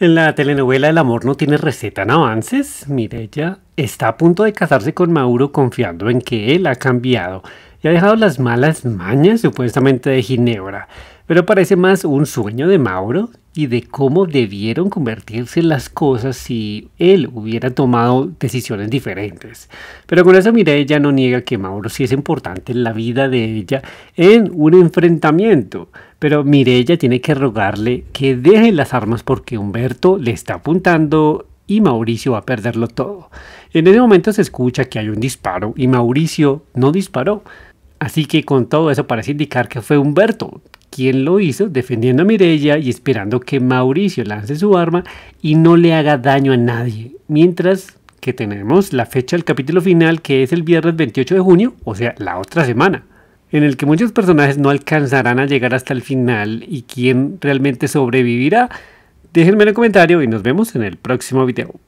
En la telenovela El amor no tiene receta en avances, Mirella está a punto de casarse con Mauro confiando en que él ha cambiado y ha dejado las malas mañas supuestamente de Ginebra, pero parece más un sueño de Mauro y de cómo debieron convertirse las cosas si él hubiera tomado decisiones diferentes. Pero con eso Mirella no niega que Mauro sí es importante en la vida de ella en un enfrentamiento, pero Mirella tiene que rogarle que deje las armas porque Humberto le está apuntando y Mauricio va a perderlo todo. En ese momento se escucha que hay un disparo y Mauricio no disparó, Así que con todo eso parece indicar que fue Humberto quien lo hizo, defendiendo a Mirella y esperando que Mauricio lance su arma y no le haga daño a nadie. Mientras que tenemos la fecha del capítulo final, que es el viernes 28 de junio, o sea, la otra semana, en el que muchos personajes no alcanzarán a llegar hasta el final y quién realmente sobrevivirá. Déjenme en el comentario y nos vemos en el próximo video.